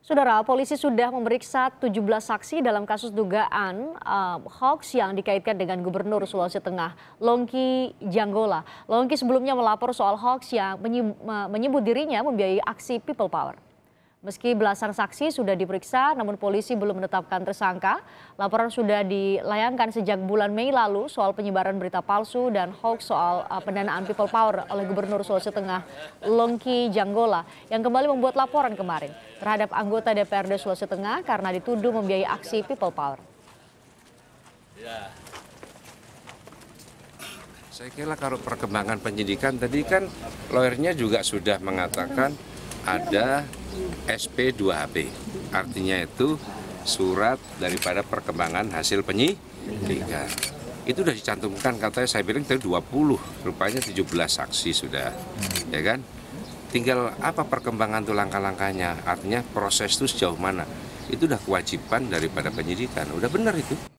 Saudara, polisi sudah memeriksa 17 saksi dalam kasus dugaan uh, hoax yang dikaitkan dengan Gubernur Sulawesi Tengah, Longki Janggola. Longki sebelumnya melapor soal hoax yang menyebut dirinya membiayai aksi People Power. Meski belasan saksi sudah diperiksa, namun polisi belum menetapkan tersangka. Laporan sudah dilayangkan sejak bulan Mei lalu soal penyebaran berita palsu dan hoax soal uh, pendanaan People Power oleh Gubernur Sulawesi Tengah Longki Janggola yang kembali membuat laporan kemarin terhadap anggota DPRD Sulawesi Tengah karena dituduh membiayai aksi People Power. Ya. Saya kira kalau perkembangan penyidikan tadi kan lawyernya juga sudah mengatakan ada SP 2 HP. Artinya itu surat daripada perkembangan hasil penyidikan. Itu sudah dicantumkan katanya saya bilang tadi 20, rupanya 17 saksi sudah. Hmm. Ya kan? Tinggal apa perkembangan tuh langkah-langkahnya, artinya proses itu sejauh mana. Itu sudah kewajiban daripada penyidikan, udah benar itu.